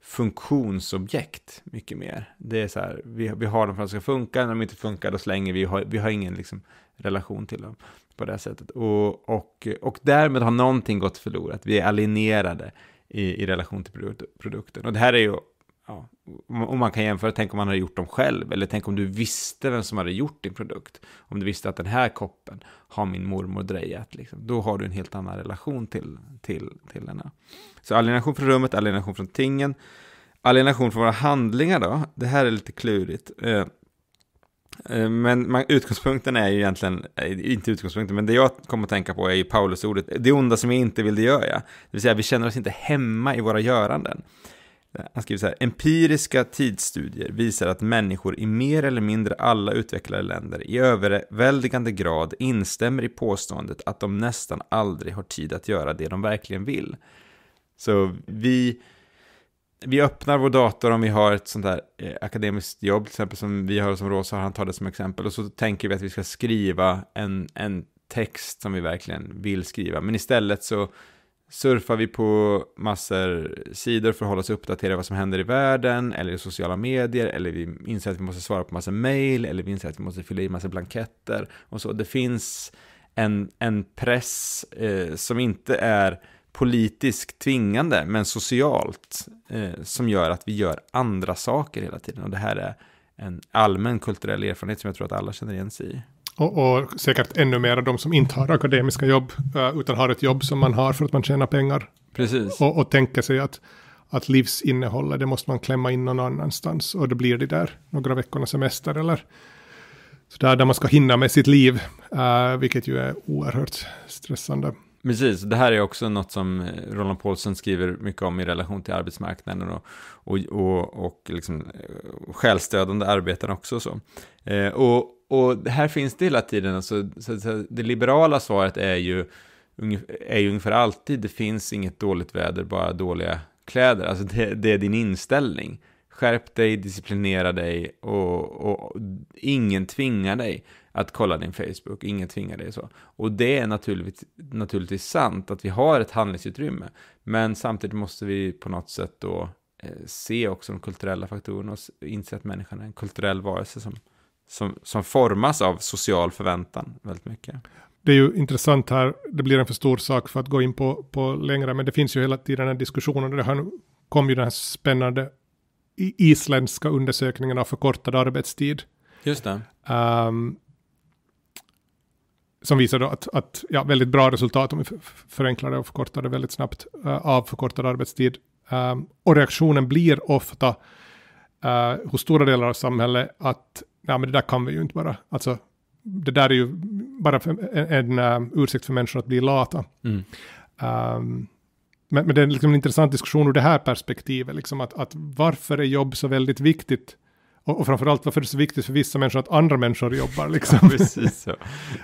funktionsobjekt mycket mer. Det är så här, vi, vi har dem för att de ska funka, när de inte funkar då slänger vi, har, vi har ingen liksom, relation till dem på det sättet. Och, och, och därmed har någonting gått förlorat, vi är alienerade i, i relation till produkten. Och det här är ju ja, om man kan jämföra, tänk om man hade gjort dem själv, eller tänk om du visste vem som hade gjort din produkt. Om du visste att den här koppen har min mormor drejat, liksom, då har du en helt annan relation till, till, till den. Så alienation från rummet, alienation från tingen, alienation från våra handlingar då, det här är lite klurigt. Eh, eh, men utgångspunkten är ju egentligen, eh, inte utgångspunkten, men det jag kommer att tänka på är ju Paulus-ordet, det onda som jag inte vill det gör jag. Det vill säga vi känner oss inte hemma i våra göranden. Han skriver så här, empiriska tidsstudier visar att människor i mer eller mindre alla utvecklade länder i överväldigande grad instämmer i påståendet att de nästan aldrig har tid att göra det de verkligen vill. Så vi, vi öppnar vår dator om vi har ett sånt här eh, akademiskt jobb, till exempel som vi har som Rosa, han tar det som exempel, och så tänker vi att vi ska skriva en, en text som vi verkligen vill skriva, men istället så surfar vi på massor sidor för att hålla oss uppdaterade vad som händer i världen eller i sociala medier eller vi inser att vi måste svara på massa mejl eller vi inser att vi måste fylla i massa blanketter och så. Det finns en, en press eh, som inte är politiskt tvingande men socialt eh, som gör att vi gör andra saker hela tiden och det här är en allmän kulturell erfarenhet som jag tror att alla känner igen sig i. Och, och, säkert ännu mer de som inte har akademiska jobb, eh, utan har ett jobb som man har för att man tjänar pengar. Precis. Och, och tänker sig att, att livsinnehållet, det måste man klämma in någon annanstans. Och då blir det där några veckorna semester eller så där, där man ska hinna med sitt liv, eh, vilket ju är oerhört stressande. Precis, det här är också något som eh, Roland Paulsen skriver mycket om i relation till arbetsmarknaden och, och, och, och liksom, eh, självstödande arbeten också. Så. Eh, och, och här finns det hela tiden, alltså, så, så, det liberala svaret är ju, är ju ungefär alltid, det finns inget dåligt väder, bara dåliga kläder. Alltså det, det är din inställning. Skärp dig, disciplinera dig och, och, ingen tvingar dig att kolla din Facebook. Ingen tvingar dig så. Och det är naturligtvis, naturligtvis sant att vi har ett handlingsutrymme. Men samtidigt måste vi på något sätt då eh, se också de kulturella faktorerna och inse att människan är en kulturell varelse som, som, som formas av social förväntan väldigt mycket det är ju intressant här, det blir en för stor sak för att gå in på, på längre, men det finns ju hela tiden en diskussion och det här kom ju den här spännande isländska undersökningen av förkortad arbetstid. Just det. Um, som visar då att, att ja, väldigt bra resultat om vi förenklar det och förkortar det väldigt snabbt uh, av förkortad arbetstid. Um, och reaktionen blir ofta uh, hos stora delar av samhället att nej, men det där kan vi ju inte bara. Alltså, det där är ju bara en, en uh, ursäkt för människor att bli lata. Mm. Um, men, men, det är liksom en intressant diskussion ur det här perspektivet, liksom att, att varför är jobb så väldigt viktigt? Och, och framförallt varför är det så viktigt för vissa människor att andra människor jobbar? Liksom. Ja, precis så.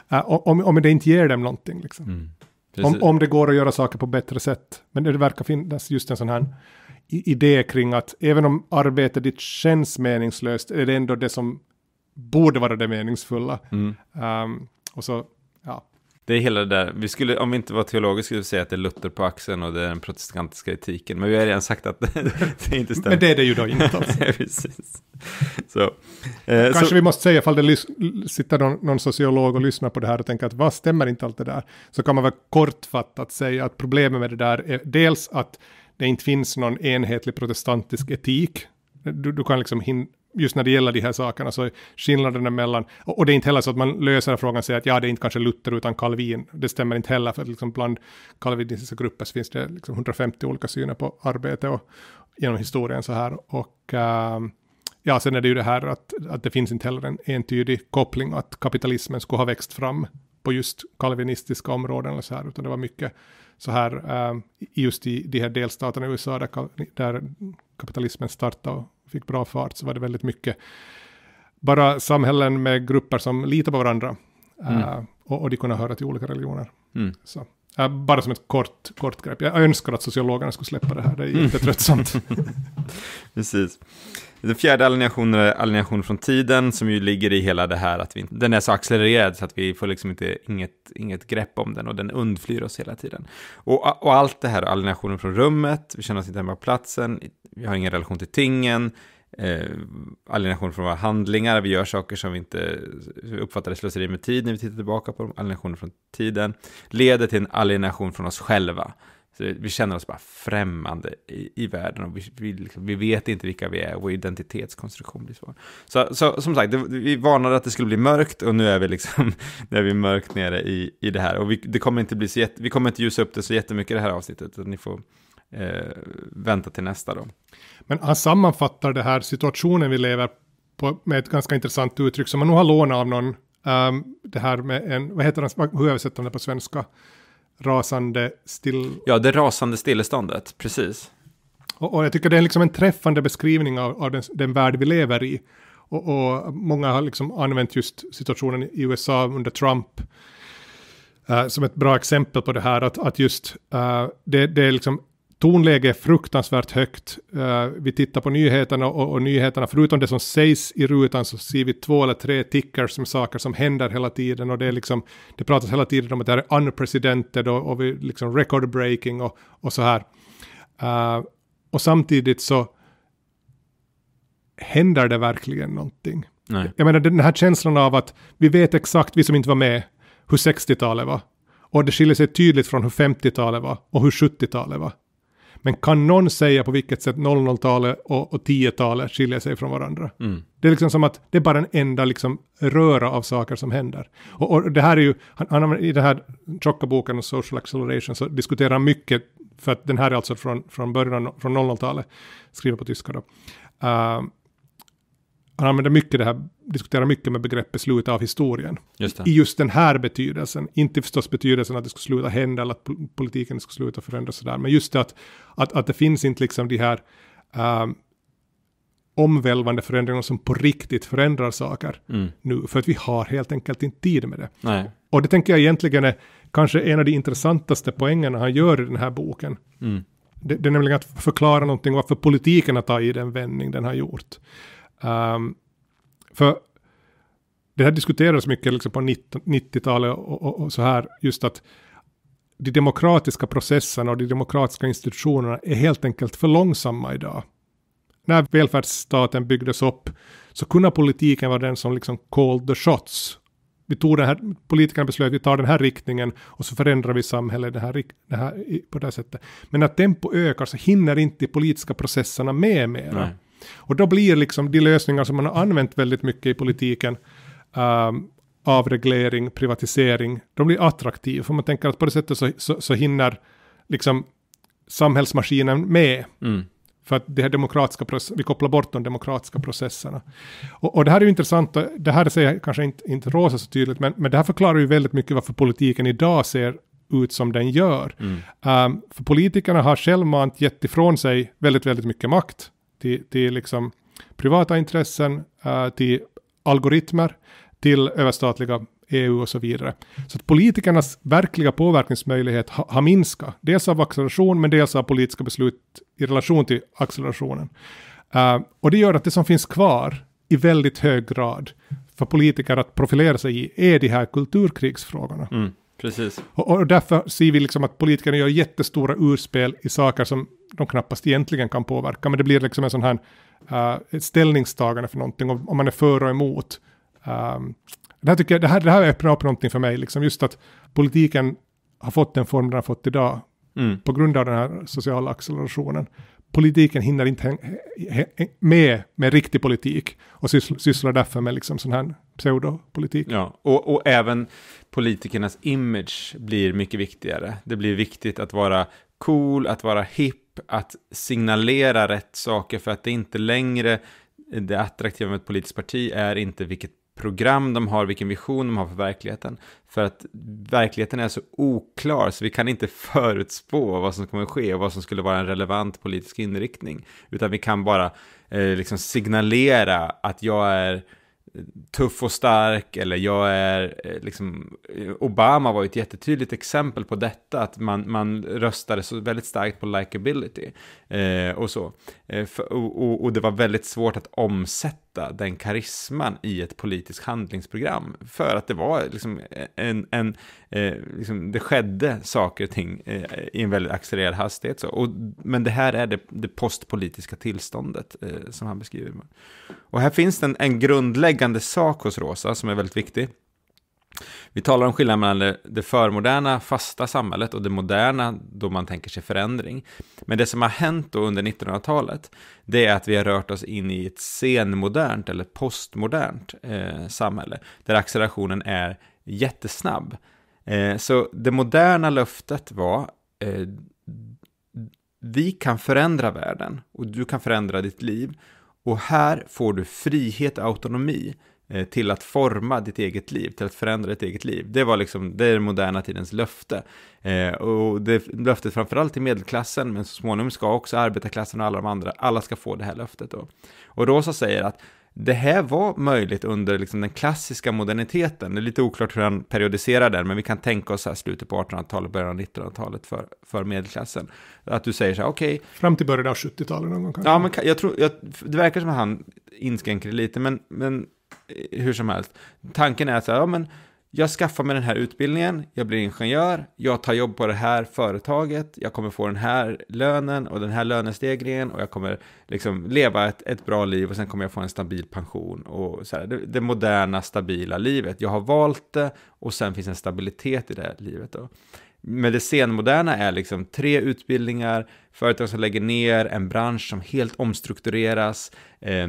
Äh, om, om det inte ger dem någonting. Liksom. Mm. Om, om det går att göra saker på bättre sätt. Men det verkar finnas just en sån här idé kring att även om arbetet ditt känns meningslöst är det ändå det som borde vara det meningsfulla. Mm. Um, och så det är hela det där, vi skulle, om vi inte var teologiska skulle vi säga att det är Luther på axeln och det är den protestantiska etiken. Men vi har redan sagt att det inte stämmer. Men det är det ju då inte alls. Så. Eh, Kanske så. vi måste säga, ifall det sitter någon, någon sociolog och lyssnar på det här och tänker att vad stämmer inte allt det där? Så kan man väl kortfattat säga att problemet med det där är dels att det inte finns någon enhetlig protestantisk etik. Du, du kan liksom hin just när det gäller de här sakerna så är skillnaden mellan, och, det är inte heller så att man löser frågan och säger att ja det är inte kanske Luther utan Calvin, det stämmer inte heller för att liksom bland kalvinistiska grupper så finns det liksom 150 olika syner på arbete och genom historien så här och ehm, ja sen är det ju det här att, att det finns inte heller en entydig koppling att kapitalismen skulle ha växt fram på just kalvinistiska områden eller så här utan det var mycket så här äh, just i de här delstaterna i USA där kapitalismen startade och fick bra fart så var det väldigt mycket bara samhällen med grupper som litar på varandra. Mm. Eh, och, och, de kunde höra till olika religioner. Mm. Så. Eh, bara som ett kort, kort grepp. Jag önskar att sociologerna skulle släppa det här, det är mm. jättetröttsamt. Precis. Den fjärde alienationen är alienation från tiden som ju ligger i hela det här att vi, den är så accelererad så att vi får liksom inte, inget, inget grepp om den och den undflyr oss hela tiden. Och, och allt det här, alienationen från rummet, vi känner oss inte hemma på platsen, vi har ingen relation till tingen, eh, alienation från våra handlingar, vi gör saker som vi inte uppfattar slöseri med tid när vi tittar tillbaka på dem, alienationen från tiden, leder till en alienation från oss själva. Eh, vi känner oss bara främmande i, i världen och vi, vi, liksom, vi, vet inte vilka vi är och vår identitetskonstruktion blir svår. Så, så som sagt, det, vi varnade att det skulle bli mörkt och nu är vi liksom, nu är vi mörkt nere i, i det här och vi, det kommer inte bli så jätt, vi kommer inte ljusa upp det så jättemycket det här avsnittet, ni får eh, vänta till nästa då. Men han sammanfattar det här situationen vi lever på med ett ganska intressant uttryck som man nog har lånat av någon, um, det här med en, vad heter han, hur översätter han det på svenska? rasande still... Ja, det rasande stilleståndet, precis. Och, och, jag tycker det är liksom en träffande beskrivning av, av den, den värld vi lever i. Och, och, många har liksom använt just situationen i USA under Trump eh, som ett bra exempel på det här, att, att just eh, det, det, är liksom tonläget är fruktansvärt högt. Eh, vi tittar på nyheterna och, och, nyheterna, förutom det som sägs i rutan så ser vi två eller tre tickers som saker som händer hela tiden och det är liksom, det pratas hela tiden om att det här är unprecedented och, och vi liksom record breaking och, och så här. Uh, och samtidigt så händer det verkligen någonting. Nej. Jag menar den här känslan av att vi vet exakt, vi som inte var med, hur 60-talet var. Och det skiljer sig tydligt från hur 50-talet var och hur 70-talet var. Men kan någon säga på vilket sätt 00-talet och, och 10-talet skiljer sig från varandra? Mm. Det är liksom som att det är bara en enda liksom röra av saker som händer. Och, och det här är ju, han, han, i den här tjocka boken om social acceleration så diskuterar han mycket, för att den här är alltså från, från början, från 00-talet, skriver på tyska då. Uh, han använder mycket det här, diskuterar mycket med begreppet slutet av historien. Just I just den här betydelsen, inte förstås betydelsen att det ska sluta hända eller att politiken ska sluta förändras sådär, men just det att, att, att det finns inte liksom de här um, omvälvande förändringar som på riktigt förändrar saker mm. nu, för att vi har helt enkelt inte tid med det. Nej. Och det tänker jag egentligen är kanske en av de intressantaste poängerna han gör i den här boken. Mm. Det, det är nämligen att förklara någonting varför politiken har tagit den vändning den har gjort. Um, för det här diskuterades mycket liksom på 90-talet och, och, och, så här, just att de demokratiska processerna och de demokratiska institutionerna är helt enkelt för långsamma idag. När välfärdsstaten byggdes upp så kunde politiken vara den som liksom called the shots. Vi tog den här, politikerna beslöt vi tar den här riktningen och så förändrar vi samhället den här, den här, på det här sättet. Men när tempo ökar så hinner inte de politiska processerna med mera. Nej. Och då blir liksom de lösningar som man har använt väldigt mycket i politiken, um, avreglering, privatisering, de blir attraktiva. För man tänker att på det sättet så, så, så hinner liksom samhällsmaskinen med. Mm. För att det här demokratiska, vi kopplar bort de demokratiska processerna. Och, och det här är ju intressant, det här säger kanske inte, inte Rosa så tydligt, men, men det här förklarar ju väldigt mycket varför politiken idag ser ut som den gör. Mm. Um, för politikerna har självmant gett ifrån sig väldigt, väldigt mycket makt till, till liksom privata intressen, eh, till algoritmer, till överstatliga EU och så vidare. Så att politikernas verkliga påverkningsmöjlighet har ha minskat, dels av acceleration men dels av politiska beslut i relation till accelerationen. Uh, och det gör att det som finns kvar i väldigt hög grad för politiker att profilera sig i är de här kulturkrigsfrågorna. Mm. Precis. Och, och därför ser vi liksom att politikerna gör jättestora urspel i saker som de knappast egentligen kan påverka. Men det blir liksom en sån här uh, ställningstagande för någonting, om, man är för och emot. Um, det här, tycker jag, det här, det här öppnar upp någonting för mig, liksom just att politiken har fått den form den har fått idag mm. på grund av den här sociala accelerationen. Politiken hinner inte med med riktig politik och sysslar därför med liksom sån här pseudopolitik. Ja, och, och även politikernas image blir mycket viktigare. Det blir viktigt att vara cool, att vara hipp, att signalera rätt saker för att det inte längre det attraktiva med ett politiskt parti är inte vilket program de har, vilken vision de har för verkligheten. För att verkligheten är så oklar så vi kan inte förutspå vad som kommer ske och vad som skulle vara en relevant politisk inriktning. Utan vi kan bara eh, liksom signalera att jag är tuff och stark eller jag är eh, liksom Obama var ju ett jättetydligt exempel på detta att man, man röstade så väldigt starkt på likability eh, och så eh, för, och, och, och det var väldigt svårt att omsätta sätta den karisman i ett politiskt handlingsprogram för att det var liksom en, en eh, liksom det skedde saker och ting eh, i en väldigt accelererad hastighet. Så. Och, men det här är det, det postpolitiska tillståndet eh, som han beskriver. Och här finns en, en grundläggande sak hos Rosa som är väldigt viktig. Vi talar om skillnaden mellan det förmoderna fasta samhället och det moderna då man tänker sig förändring. Men det som har hänt då under 1900-talet, det är att vi har rört oss in i ett senmodernt eller postmodernt eh, samhälle, där accelerationen är jättesnabb. Eh, så det moderna löftet var eh, vi kan förändra världen och du kan förändra ditt liv och här får du frihet och autonomi Eh, till att forma ditt eget liv, till att förändra ditt eget liv. Det var liksom, det är den moderna tidens löfte. Eh, och det löftet framförallt till medelklassen, men så småningom ska också arbetarklassen och alla de andra, alla ska få det här löftet då. Och Rosa säger att det här var möjligt under liksom den klassiska moderniteten. Det är lite oklart hur han periodiserar den, men vi kan tänka oss här slutet på 1800-talet, början av 1900-talet för, för medelklassen. Att du säger så här, okej. Okay, Fram till början av 70-talet någon gång kanske? Ja, men jag tror, jag, det verkar som att han inskränker det lite, men, men Eh, hur som helst. Tanken är att så här, ja, men jag skaffar mig den här utbildningen, jag blir ingenjör, jag tar jobb på det här företaget, jag kommer få den här lönen och den här lönestegringen och jag kommer liksom leva ett, ett bra liv och sen kommer jag få en stabil pension och så här, det, det, moderna stabila livet. Jag har valt det och sen finns en stabilitet i det livet. Då. Men det senmoderna är liksom tre utbildningar, företag som lägger ner, en bransch som helt omstruktureras, eh,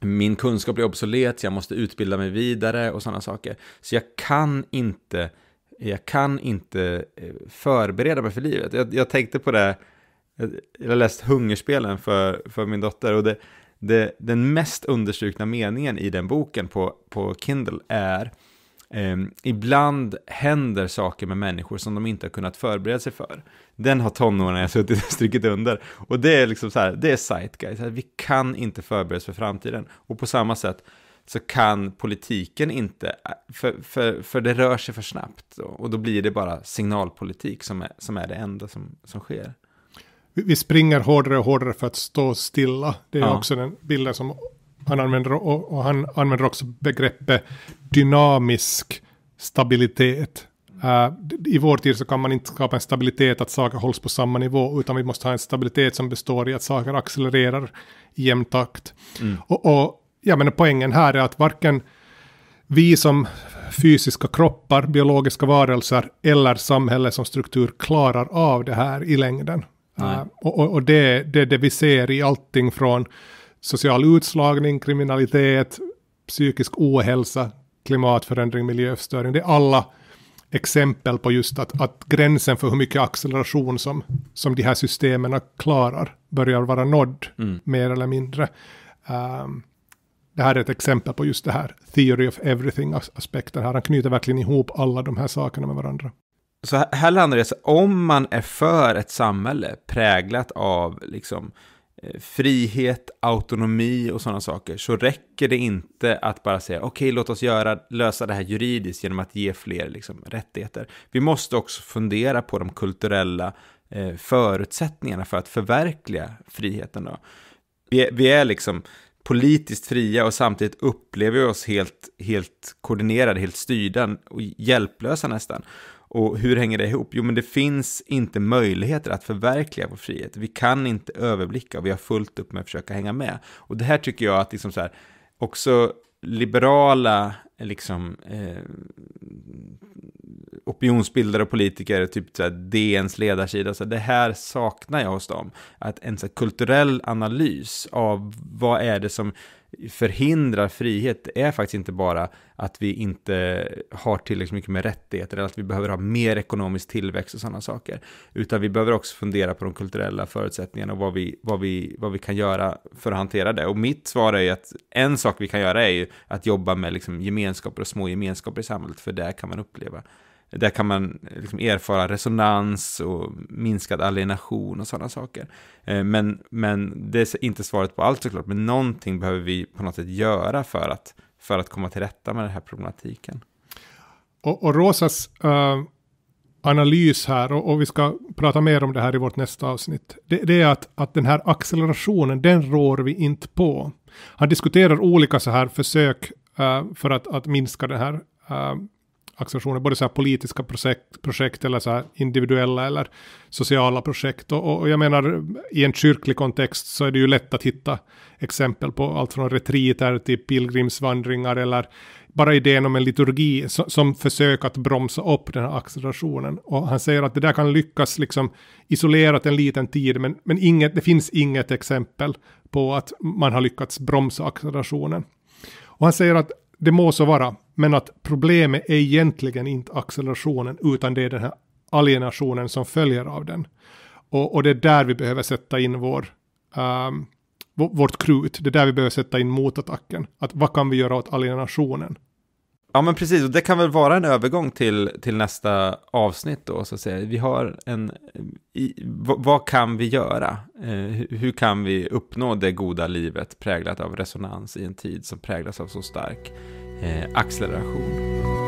min kunskap blir obsolet, jag måste utbilda mig vidare och sådana saker. Så jag kan inte, jag kan inte eh, förbereda mig för livet. Jag, jag tänkte på det, jag har läst Hungerspelen för, för min dotter och det, det, den mest understrukna meningen i den boken på, på Kindle är Eh, ibland händer saker med människor som de inte har kunnat förbereda sig för. Den har tonåringar suttit och strukit under. Och det är liksom så här, det är sight guys. vi kan inte förbereda oss för framtiden. Och på samma sätt så kan politiken inte, för, för, för det rör sig för snabbt. Och då blir det bara signalpolitik som är, som är det enda som, som sker. Vi springer hårdare och hårdare för att stå stilla. Det är ja. också den bilden som han använder, och, han använder också begreppet dynamisk stabilitet. Äh, I vår tid så kan man inte skapa en stabilitet att saker hålls på samma nivå, utan vi måste ha en stabilitet som består i att saker accelererar i jämn takt. Mm. Och, och ja, men poängen här är att varken vi som fysiska kroppar, biologiska varelser eller samhälle som struktur klarar av det här i längden. Uh, och, och det, det, det vi ser i allting från social utslagning, kriminalitet, psykisk ohälsa, klimatförändring, miljöförstöring. Det är alla exempel på just att, att gränsen för hur mycket acceleration som, som de här systemen klarar börjar vara nådd, mm. mer eller mindre. Um, det här är ett exempel på just det här theory of everything-aspekten. Här. Han knyter verkligen ihop alla de här sakerna med varandra. Så här landar det, så om man är för ett samhälle präglat av liksom, Eh, frihet, autonomi och sådana saker så räcker det inte att bara säga okej, okay, låt oss göra, lösa det här juridiskt genom att ge fler liksom, rättigheter. Vi måste också fundera på de kulturella eh, förutsättningarna för att förverkliga friheten. Då. Vi, vi är liksom politiskt fria och samtidigt upplever vi oss helt, helt koordinerade, helt styrda och hjälplösa nästan. Och hur hänger det ihop? Jo, men det finns inte möjligheter att förverkliga vår frihet. Vi kan inte överblicka och vi har fullt upp med att försöka hänga med. Och det här tycker jag att liksom så här, också liberala liksom, eh, opinionsbildare och politiker, typ så här DNs ledarsida, så det här saknar jag hos dem. Att en så kulturell analys av vad är det som förhindrar frihet är faktiskt inte bara att vi inte har tillräckligt mycket med rättigheter eller att vi behöver ha mer ekonomisk tillväxt och sådana saker. Utan vi behöver också fundera på de kulturella förutsättningarna och vad vi, vad vi, vad vi kan göra för att hantera det. Och mitt svar är ju att en sak vi kan göra är ju att jobba med liksom gemenskaper och små gemenskaper i samhället, för där kan man uppleva där kan man liksom erfara resonans och minskad alienation och sådana saker. Eh, men, men det är inte svaret på allt såklart, men någonting behöver vi på något sätt göra för att, för att komma till rätta med den här problematiken. Och, och Rosas uh, analys här, och, och, vi ska prata mer om det här i vårt nästa avsnitt, det, det, är att, att den här accelerationen, den rår vi inte på. Han diskuterar olika så här försök uh, för att, att minska den här uh, accelerationer, både så här politiska projekt, projekt eller så här individuella eller sociala projekt. Och, och, jag menar, i en kyrklig kontext så är det ju lätt att hitta exempel på allt från retriter till pilgrimsvandringar eller bara idén om en liturgi som, som försök att bromsa upp den här accelerationen. Och han säger att det där kan lyckas liksom isolerat en liten tid, men, men inget, det finns inget exempel på att man har lyckats bromsa accelerationen. Och han säger att det må så vara, men att problemet är egentligen inte accelerationen, utan det är den här alienationen som följer av den. Och, och det är där vi behöver sätta in vår, um, vårt krut, det är där vi behöver sätta in motattacken. Att vad kan vi göra åt alienationen? Ja men precis, och det kan väl vara en övergång till, till nästa avsnitt då, så att säga. Vi har en, i, vad kan vi göra? Eh, hur, kan vi uppnå det goda livet präglat av resonans i en tid som präglas av så stark eh, acceleration?